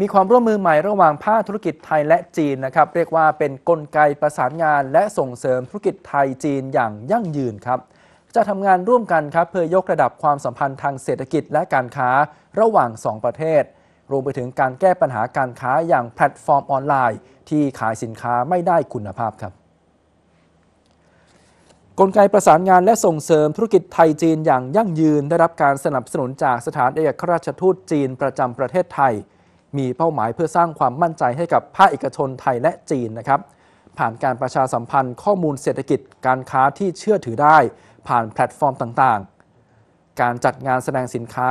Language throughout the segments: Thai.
มีความร่วมมือใหม่ระหว่างภาคธุรกิจไทยและจีนนะครับเรียกว่าเป็นนกลไกประสานงานและส่งเสริมธุรกิจไทยจีนอย่างยั่งยืนครับจะทำงานร่วมกันครับเพื่อยกระดับความสัมพันธ์ทางเศรษฐกิจและการค้าระหว่าง 2 ประเทศ รวมไปถึงการแก้ปัญหาการค้าอย่างแพลตฟอร์มออนไลน์ที่ขายสินค้าไม่ได้คุณภาพครับ กลไกประสานงานและส่งเสริมธุรกิจไทยจีนอย่างยั่งยืนได้รับการสนับสนุนจากสถานเอกอัคราชทูตจีนประจำประเทศไทยมีเป้าหมายเพื่อสร้างความมั่นใจให้กับภาคเอกชนไทยและจีนนะครับ ผ่านการประชาสัมพันธ์ข้อมูลเศรษฐกิจ การค้าที่เชื่อถือได้ ผ่านแพลตฟอร์มต่าง ๆ การจัดงานแสดงสินค้า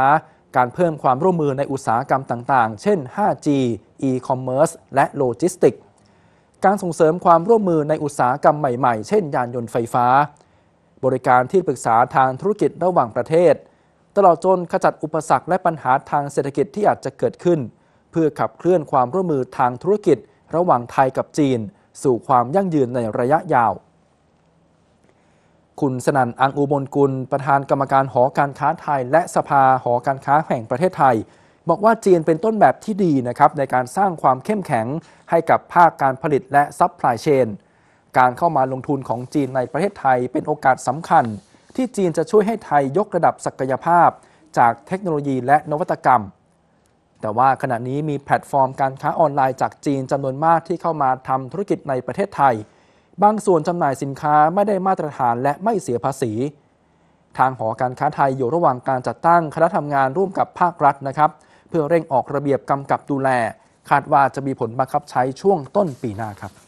การเพิ่มความร่วมมือในอุตสาหกรรมต่าง ๆ เช่น 5G e-commerce และโลจิสติกการส่งเสริมความร่วมมือในอุตสาหกรรมใหม่ๆ เช่น ยานยนต์ไฟฟ้า บริการที่ปรึกษาทางธุรกิจระหว่างประเทศ ตลอดจนขจัดอุปสรรคและปัญหาทางเศรษฐกิจที่อาจจะเกิดขึ้นเพื่อขับเคลื่อนความร่วมมือทางธุรกิจระหว่างไทยกับจีนสู่ความยั่งยืนในระยะยาว คุณสนันอังอุบลกุล ประธานกรรมการหอการค้าไทยและสภาหอการค้าแห่งประเทศไทย บอกว่าจีนเป็นต้นแบบที่ดีนะครับในการสร้างความเข้มแข็งให้กับภาคการผลิตและซัพพลายเชน การเข้ามาลงทุนของจีนในประเทศไทย เป็นโอกาสสำคัญ ที่จีนจะช่วยให้ไทยยกระดับศักยภาพ จากเทคโนโลยีและนวัตกรรมแต่ว่าขณะนี้มีแพลตฟอร์มการค้าออนไลน์จากจีนจำนวนมากที่เข้ามาทำธุรกิจในประเทศไทย บางส่วนจำหน่ายสินค้าไม่ได้มาตรฐานและไม่เสียภาษี ทางหอการค้าไทยอยู่ระหว่างการจัดตั้งคณะทำงานร่วมกับภาครัฐนะครับ เพื่อเร่งออกระเบียบกำกับดูแล คาดว่าจะมีผลบังคับใช้ช่วงต้นปีหน้าครับ